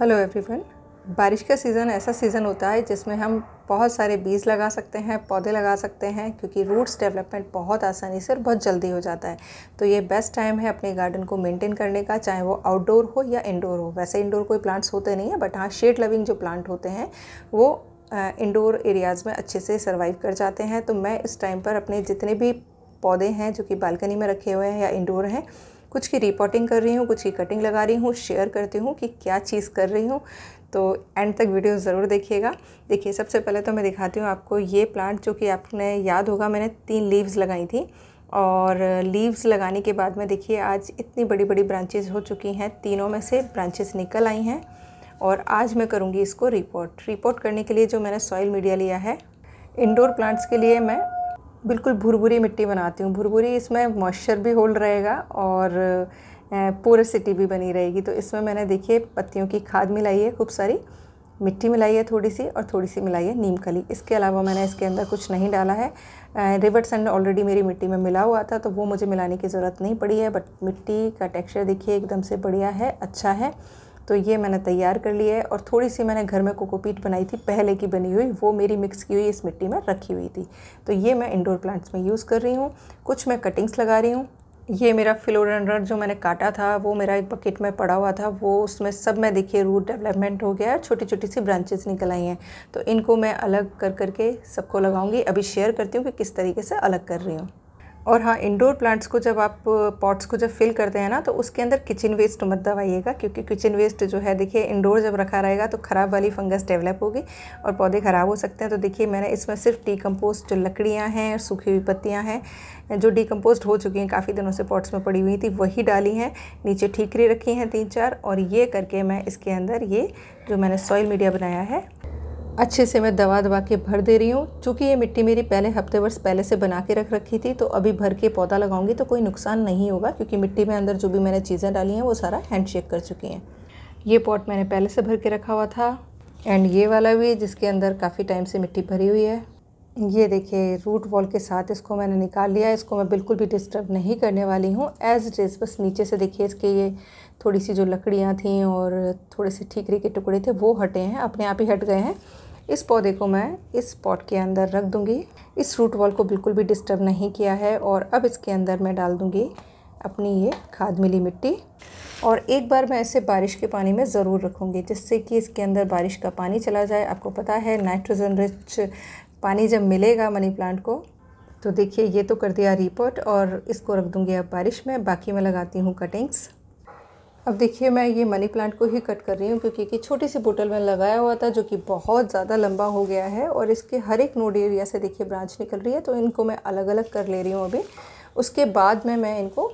hello everyone बारिश का season ऐसा सीज़न होता है जिसमें हम बहुत सारे बीज लगा सकते हैं पौधे लगा सकते हैं क्योंकि रूट्स डेवलपमेंट बहुत आसानी से और बहुत जल्दी हो जाता है तो ये बेस्ट टाइम है अपने गार्डन को मेंटेन करने का चाहे वो आउटडोर हो या इंडोर हो वैसे इंडोर कोई प्लांट्स होते नहीं है बट हाँ शेड लविंग जो प्लांट होते हैं वो इंडोर एरियाज़ में अच्छे से सर्वाइव कर जाते हैं तो मैं इस टाइम पर अपने जितने भी पौधे हैं जो कि बालकनी में रखे हुए हैं या इंडोर हैं कुछ की रिपोर्टिंग कर रही हूँ कुछ की कटिंग लगा रही हूँ शेयर करती हूँ कि क्या चीज़ कर रही हूँ तो एंड तक वीडियो ज़रूर देखिएगा देखिए सबसे पहले तो मैं दिखाती हूँ आपको ये प्लांट जो कि आपने याद होगा मैंने तीन लीव्स लगाई थी और लीव्स लगाने के बाद में देखिए आज इतनी बड़ी बड़ी ब्रांचेज हो चुकी हैं तीनों में से ब्रांचेज निकल आई हैं और आज मैं करूँगी इसको रिपोर्ट रिपोर्ट करने के लिए जो मैंने सॉइल मीडिया लिया है इंडोर प्लांट्स के लिए मैं बिल्कुल भुरभुरी मिट्टी बनाती हूँ भुरभुरी इसमें मॉइस्चर भी होल्ड रहेगा और पोरसिटी भी बनी रहेगी तो इसमें मैंने देखिए पत्तियों की खाद मिलाई है खूब सारी मिट्टी मिलाई है थोड़ी सी और थोड़ी सी मिलाई है नीम कली इसके अलावा मैंने इसके अंदर कुछ नहीं डाला है रिवर सैंड ऑलरेडी मेरी मिट्टी में मिला हुआ था तो वो मुझे मिलाने की ज़रूरत नहीं पड़ी है बट मिट्टी का टेक्सचर देखिए एकदम से बढ़िया है अच्छा है तो ये मैंने तैयार कर लिया है और थोड़ी सी मैंने घर में कोकोपीट बनाई थी पहले की बनी हुई वो मेरी मिक्स की हुई इस मिट्टी में रखी हुई थी तो ये मैं इंडोर प्लांट्स में यूज़ कर रही हूँ कुछ मैं कटिंग्स लगा रही हूँ ये मेरा फ्लोरेंडर जो मैंने काटा था वो मेरा एक बकेट में पड़ा हुआ था वो उसमें सब में देखिए रूट डेवलपमेंट हो गया है छोटी छोटी सी ब्रांचेस निकल आई हैं तो इनको मैं अलग कर करके सबको लगाऊंगी अभी शेयर करती हूँ कि किस तरीके से अलग कर रही हूँ और हाँ इंडोर प्लांट्स को जब आप पॉट्स को जब फिल करते हैं ना तो उसके अंदर किचन वेस्ट मत दबाइएगा क्योंकि किचन वेस्ट जो है देखिए इंडोर जब रखा रहेगा तो ख़राब वाली फंगस डेवलप होगी और पौधे ख़राब हो सकते हैं तो देखिए मैंने इसमें सिर्फ डीकम्पोज जो लकड़ियाँ हैं और सूखी हुई पत्तियाँ हैं जो डिकम्पोज हो चुकी हैं काफ़ी दिनों से पॉट्स में पड़ी हुई थी वही डाली हैं नीचे ठीकरी रखी हैं तीन चार और ये करके मैं इसके अंदर ये जो मैंने सॉइल मीडिया बनाया है अच्छे से मैं दवा दवा के भर दे रही हूँ चूँकि ये मिट्टी मेरी पहले हफ्ते वर्ष पहले से बना के रख रखी थी तो अभी भर के पौधा लगाऊंगी तो कोई नुकसान नहीं होगा क्योंकि मिट्टी में अंदर जो भी मैंने चीज़ें डाली हैं वो सारा हैंड शेक कर चुकी हैं ये पॉट मैंने पहले से भर के रखा हुआ था एंड ये वाला भी जिसके अंदर काफ़ी टाइम से मिट्टी भरी हुई है ये देखिए रूट वॉल के साथ इसको मैंने निकाल लिया इसको मैं बिल्कुल भी डिस्टर्ब नहीं करने वाली हूँ एज इट इज़ बस नीचे से देखिए इसके ये थोड़ी सी जो लकड़ियाँ थी और थोड़े से ठीकरे के टुकड़े थे वो हटे हैं अपने आप ही हट गए हैं इस पौधे को मैं इस पॉट के अंदर रख दूंगी इस रूट वॉल को बिल्कुल भी डिस्टर्ब नहीं किया है और अब इसके अंदर मैं डाल दूँगी अपनी ये खाद मिली मिट्टी और एक बार मैं इसे बारिश के पानी में ज़रूर रखूँगी जिससे कि इसके अंदर बारिश का पानी चला जाए आपको पता है नाइट्रोजन रिच पानी जब मिलेगा मनी प्लांट को तो देखिए ये तो कर दिया रिपोर्ट और इसको रख दूँगी अब बारिश में बाकी मैं लगाती हूँ कटिंग्स अब देखिए मैं ये मनी प्लांट को ही कट कर रही हूँ क्योंकि छोटी सी बोटल में लगाया हुआ था जो कि बहुत ज़्यादा लंबा हो गया है और इसके हर एक नोड एरिया से देखिए ब्रांच निकल रही है तो इनको मैं अलग अलग कर ले रही हूँ अभी उसके बाद में मैं इनको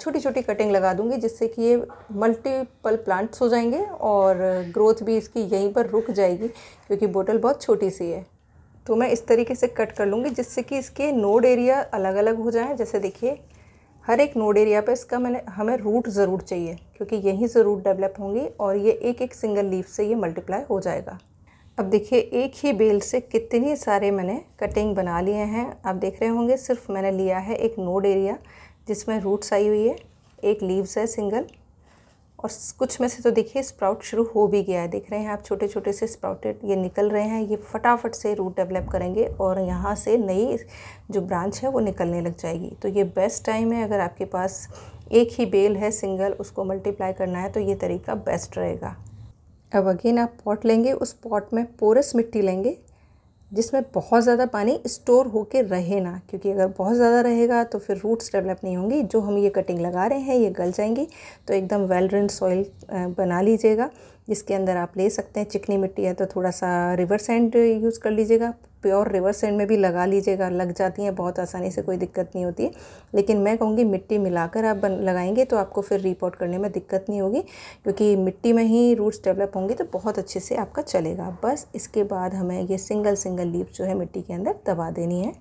छोटी छोटी कटिंग लगा दूंगी जिससे कि ये मल्टीपल प्लांट्स हो जाएंगे और ग्रोथ भी इसकी यहीं पर रुक जाएगी क्योंकि बोटल बहुत छोटी सी है तो मैं इस तरीके से कट कर लूँगी जिससे कि इसके नोड एरिया अलग अलग हो जाएँ जैसे देखिए हर एक नोड एरिया पे इसका मैंने हमें रूट ज़रूर चाहिए क्योंकि यहीं से रूट डेवलप होंगी और ये एक एक सिंगल लीफ से ये मल्टीप्लाई हो जाएगा अब देखिए एक ही बेल से कितने सारे मैंने कटिंग बना लिए हैं आप देख रहे होंगे सिर्फ मैंने लिया है एक नोड एरिया जिसमें रूट्स आई हुई है एक लीव्स है सिंगल और कुछ में से तो देखिए स्प्राउट शुरू हो भी गया है देख रहे हैं आप छोटे छोटे से स्प्राउटेड ये निकल रहे हैं ये फटाफट से रूट डेवलप करेंगे और यहाँ से नई जो ब्रांच है वो निकलने लग जाएगी तो ये बेस्ट टाइम है अगर आपके पास एक ही बेल है सिंगल उसको मल्टीप्लाई करना है तो ये तरीका बेस्ट रहेगा अब अगेन आप पॉट लेंगे उस पॉट में पोरस मिट्टी लेंगे जिसमें बहुत ज़्यादा पानी स्टोर होकर रहे ना क्योंकि अगर बहुत ज़्यादा रहेगा तो फिर रूट्स डेवलप नहीं होंगी जो हम ये कटिंग लगा रहे हैं ये गल जाएंगी तो एकदम वेल ड्रेन सॉइल बना लीजिएगा जिसके अंदर आप ले सकते हैं चिकनी मिट्टी है तो थोड़ा सा रिवर सैंड यूज़ कर लीजिएगा प्योर रिवर सैंड में भी लगा लीजिएगा लग जाती हैं बहुत आसानी से कोई दिक्कत नहीं होती है लेकिन मैं कहूँगी मिट्टी मिलाकर आप बन लगाएंगे तो आपको फिर रिपोर्ट करने में दिक्कत नहीं होगी क्योंकि मिट्टी में ही रूट्स डेवलप होंगे तो बहुत अच्छे से आपका चलेगा बस इसके बाद हमें ये सिंगल सिंगल लीप जो है मिट्टी के अंदर दबा देनी है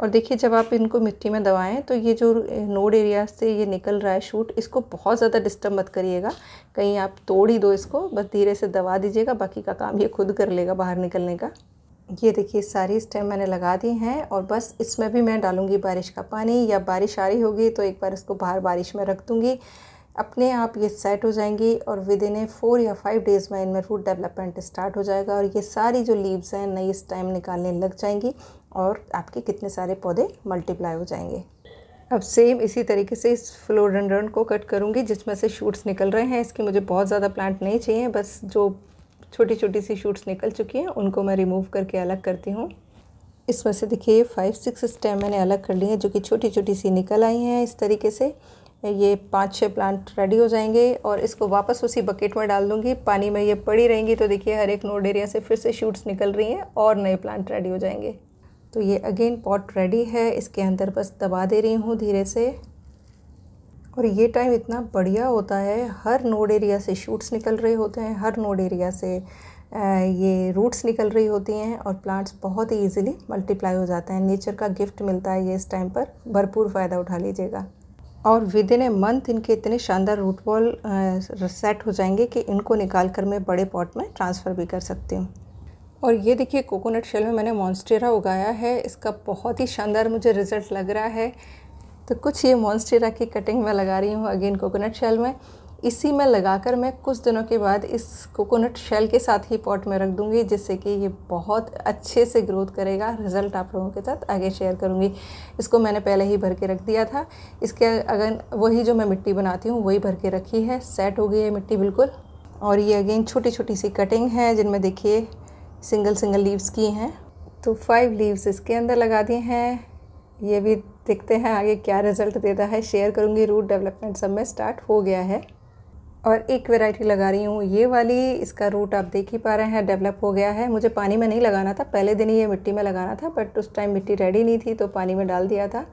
और देखिए जब आप इनको मिट्टी में दबाएं तो ये जो नोड एरिया से ये निकल रहा है शूट इसको बहुत ज़्यादा डिस्टर्ब मत करिएगा कहीं आप तोड़ ही दो इसको बस धीरे से दबा दीजिएगा बाकी का काम ये खुद कर लेगा बाहर निकलने का ये देखिए सारी स्टेम मैंने लगा दी हैं और बस इसमें भी मैं डालूँगी बारिश का पानी या बारिश आ रही होगी तो एक बार इसको बाहर बारिश में रख दूँगी अपने आप ये सेट हो जाएंगी और विद इन ए फोर या फाइव डेज़ में इनमें रूट डेवलपमेंट स्टार्ट हो जाएगा और ये सारी जो लीव्स हैं नई इस टाइम निकालने लग जाएंगी और आपके कितने सारे पौधे मल्टीप्लाई हो जाएंगे अब सेम इसी तरीके से इस फ्लोरेंड्रन को कट करूँगी जिसमें से शूट्स निकल रहे हैं इसकी मुझे बहुत ज़्यादा प्लांट नहीं चाहिए बस जो छोटी छोटी सी शूट्स निकल चुकी हैं उनको मैं रिमूव करके अलग करती हूँ इसमें से देखिए फाइव सिक्स स्टेम मैंने अलग कर ली है जो कि छोटी छोटी सी निकल आई हैं इस तरीके से ये पाँच छः प्लांट रेडी हो जाएंगे और इसको वापस उसी बकेट में डाल दूँगी पानी में ये पड़ी रहेंगी तो देखिए हर एक नोड एरिया से फिर से शूट्स निकल रही हैं और नए प्लांट रेडी हो जाएंगे तो ये अगेन पॉट रेडी है इसके अंदर बस दबा दे रही हूँ धीरे से और ये टाइम इतना बढ़िया होता है हर नोड एरिया से शूट्स निकल रहे होते हैं हर नोड एरिया से ये रूट्स निकल रही होती हैं और प्लांट्स बहुत ही ईजिली मल्टीप्लाई हो जाते हैं नेचर का गिफ्ट मिलता है ये इस टाइम पर भरपूर फ़ायदा उठा लीजिएगा और विद इन ए मंथ इनके इतने शानदार रूट बॉल सेट हो जाएंगे कि इनको निकाल कर मैं बड़े पॉट में ट्रांसफ़र भी कर सकती हूँ और ये देखिए कोकोनट शेल में मैंने मॉन्स्टेरा उगाया है इसका बहुत ही शानदार मुझे रिज़ल्ट लग रहा है तो कुछ ये मॉन्स्टेरा की कटिंग मैं लगा रही हूँ अगेन कोकोनट शेल में इसी में लगाकर मैं कुछ दिनों के बाद इस कोकोनट शेल के साथ ही पॉट में रख दूंगी जिससे कि ये बहुत अच्छे से ग्रोथ करेगा रिज़ल्ट आप लोगों के साथ आगे शेयर करूँगी इसको मैंने पहले ही भर के रख दिया था इसके अगर वही जो मैं मिट्टी बनाती हूँ वही भर के रखी है सेट हो गई है मिट्टी बिल्कुल और ये अगेन छोटी छोटी सी कटिंग है जिनमें देखिए सिंगल सिंगल लीव्स की हैं तो फाइव लीव्स इसके अंदर लगा दिए हैं ये भी देखते हैं आगे क्या रिज़ल्ट देता है शेयर करूँगी रूट डेवलपमेंट सब में स्टार्ट हो गया है और एक वैरायटी लगा रही हूँ ये वाली इसका रूट आप देख ही पा रहे हैं डेवलप हो गया है मुझे पानी में नहीं लगाना था पहले दिन ही ये मिट्टी में लगाना था बट उस टाइम मिट्टी रेडी नहीं थी तो पानी में डाल दिया था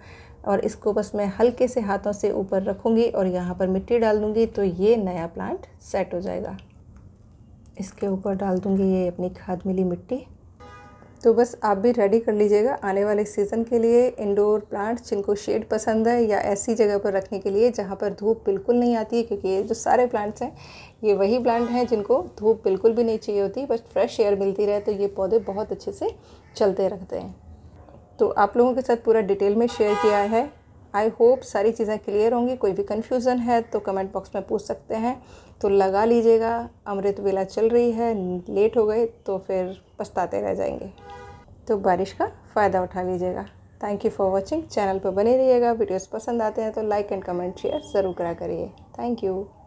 और इसको बस मैं हल्के से हाथों से ऊपर रखूँगी और यहाँ पर मिट्टी डाल दूँगी तो ये नया प्लांट सेट हो जाएगा इसके ऊपर डाल दूँगी ये अपनी खाद मिली मिट्टी तो बस आप भी रेडी कर लीजिएगा आने वाले सीज़न के लिए इंडोर प्लांट्स जिनको शेड पसंद है या ऐसी जगह पर रखने के लिए जहाँ पर धूप बिल्कुल नहीं आती है क्योंकि ये जो सारे प्लांट्स हैं ये वही प्लांट हैं जिनको धूप बिल्कुल भी नहीं चाहिए होती बस फ्रेश एयर मिलती रहे तो ये पौधे बहुत अच्छे से चलते रहते हैं तो आप लोगों के साथ पूरा डिटेल में शेयर किया है आई होप सारी चीज़ें क्लियर होंगी कोई भी कन्फ्यूज़न है तो कमेंट बॉक्स में पूछ सकते हैं तो लगा लीजिएगा अमृत वेला चल रही है लेट हो गए तो फिर पछताते रह जाएंगे तो बारिश का फ़ायदा उठा लीजिएगा thank you for watching channel पर बने रहिएगा वीडियोस पसंद आते हैं तो लाइक एंड कमेंट शेयर ज़रूर करा करिए थैंक यू